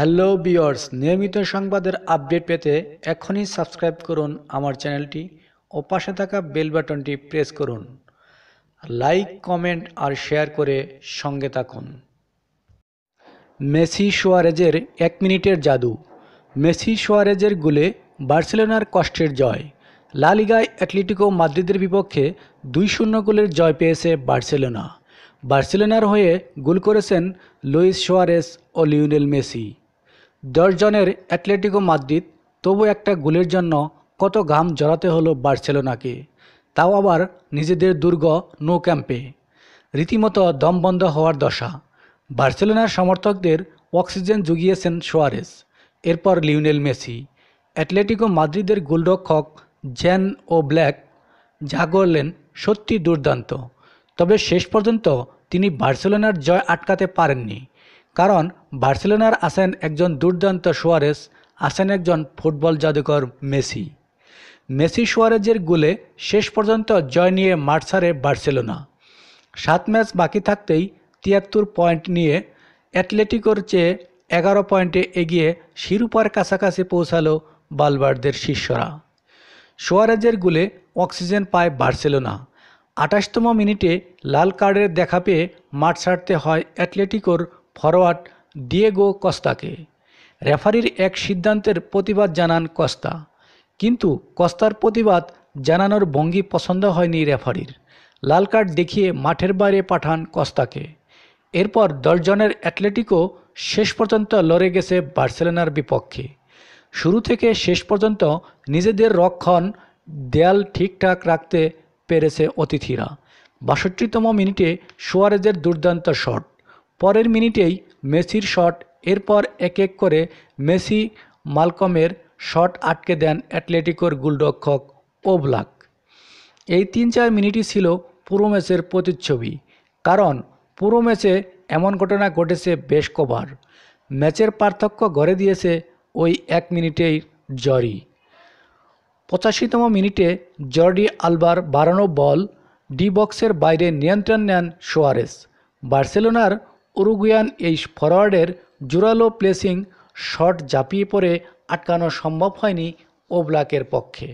hello বিয়ার্স নিয়মিত সংবাদের update পেতে এখনই সাবস্ক্রাইব করুন আমার চ্যানেলটি ও পাশে থাকা বেল বাটনটি প্রেস করুন লাইক কমেন্ট আর শেয়ার করে সঙ্গে থাকুন মেসি সোয়ারেজের এক মিনিটের জাদু মেসি সোয়ারেজের গুলে বার্সেলোনার কষ্টের জয় লালিগায় অ্যাটলেটিকো মাদ্রিদের বিপক্ষে দুই শূন্য গোলের জয় পেয়েছে বার্সেলোনা বার্সেলোনার হয়ে গোল করেছেন লুইস সোয়ারেস ও লিওনেল মেসি জনের অ্যাটলেটিকো মাদ্রিদ তবু একটা গোলের জন্য কত ঘাম জড়াতে হলো বার্সেলোনাকে তাও আবার নিজেদের দুর্গ নো ক্যাম্পে রীতিমতো দম বন্ধ হওয়ার দশা বার্সেলোনার সমর্থকদের অক্সিজেন জুগিয়েছেন সোয়ারেস এরপর লিওনেল মেসি অ্যাটলেটিকো মাদ্রিদের গোলরক্ষক জ্যান ও ব্ল্যাক যা করলেন সত্যি দুর্দান্ত তবে শেষ পর্যন্ত তিনি বার্সেলোনার জয় আটকাতে পারেননি কারণ বার্সেলোনার আছেন একজন দুর্দান্ত সোয়ারেস আছেন একজন ফুটবল জাদুকর মেসি মেসি সোয়ারেজের গোলে শেষ পর্যন্ত জয় নিয়ে মাঠ ছাড়ে বার্সেলোনা সাত ম্যাচ বাকি থাকতেই তিয়াত্তর পয়েন্ট নিয়ে অ্যাটলেটিকোর চেয়ে এগারো পয়েন্টে এগিয়ে শিরুপার কাছাকাছি পৌঁছালো বালবারদের শিষ্যরা সোয়ারেজের গোলে অক্সিজেন পায় বার্সেলোনা আঠাশতম মিনিটে লাল কার্ডের দেখা পেয়ে মাঠ ছাড়তে হয় অ্যাটলেটিকোর ফরোয়ার্ড ডিয়েগো কস্তাকে রেফারির এক সিদ্ধান্তের প্রতিবাদ জানান কস্তা কিন্তু কস্তার প্রতিবাদ জানানোর ভঙ্গি পছন্দ হয়নি রেফারির লাল কার্ড দেখিয়ে মাঠের বাইরে পাঠান কস্তাকে এরপর দশজনের অ্যাটলেটিকো শেষ পর্যন্ত লড়ে গেছে বার্সেলোনার বিপক্ষে শুরু থেকে শেষ পর্যন্ত নিজেদের রক্ষণ দেয়াল ঠিকঠাক রাখতে পেরেছে অতিথিরা বাষট্টিতম মিনিটে সুয়ারেজের দুর্দান্ত শট পরের মিনিটেই মেসির শট এরপর এক এক করে মেসি মালকমের শট আটকে দেন অ্যাটলেটিকোর গোলরক্ষক ওবলাক এই তিন চার মিনিটই ছিল পুরো ম্যাচের প্রতিচ্ছবি কারণ পুরো ম্যাচে এমন ঘটনা ঘটেছে বেশ কবার ম্যাচের পার্থক্য গড়ে দিয়েছে ওই এক মিনিটেই জরি পঁচাশিতম মিনিটে জর্ডি আলবার বাড়ানো বল ডি বক্সের বাইরে নিয়ন্ত্রণ নেন সোয়ারেস বার্সেলোনার উরুগুয়ান এই ফরওয়ার্ডের জোরালো প্লেসিং শট ঝাঁপিয়ে পড়ে আটকানো সম্ভব হয়নি ওবলাকের পক্ষে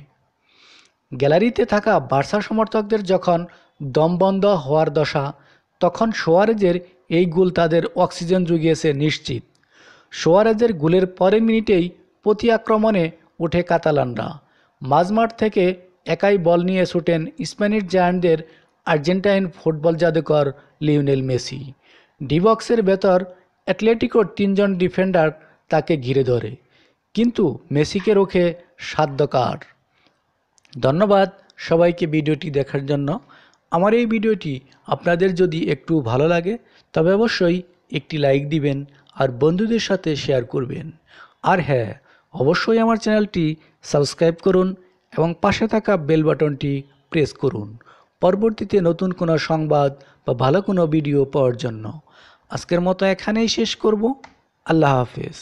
গ্যালারিতে থাকা বার্সা সমর্থকদের যখন দমবন্ধ হওয়ার দশা তখন সোয়ারেজের এই গোল তাদের অক্সিজেন জুগিয়েছে নিশ্চিত সোয়ারেজের গোলের পরের মিনিটেই প্রতি আক্রমণে ওঠে কাতালানরা মাঝমাঠ থেকে একাই বল নিয়ে ছুটেন স্প্যানিশ জায়ান্টদের আর্জেন্টাইন ফুটবল জাদুকর লিওনেল মেসি ডিবক্সের ভেতর অ্যাটলেটিকোর তিনজন ডিফেন্ডার তাকে ঘিরে ধরে কিন্তু মেসিকে রোখে সাধ্যকার ধন্যবাদ সবাইকে ভিডিওটি দেখার জন্য আমার এই ভিডিওটি আপনাদের যদি একটু ভালো লাগে তবে অবশ্যই একটি লাইক দিবেন আর বন্ধুদের সাথে শেয়ার করবেন আর হ্যাঁ অবশ্যই আমার চ্যানেলটি সাবস্ক্রাইব করুন এবং পাশে থাকা বেল বাটনটি প্রেস করুন পরবর্তীতে নতুন কোনো সংবাদ বা ভালো কোনো ভিডিও পাওয়ার জন্য আজকের মতো এখানেই শেষ করব আল্লাহ হাফেজ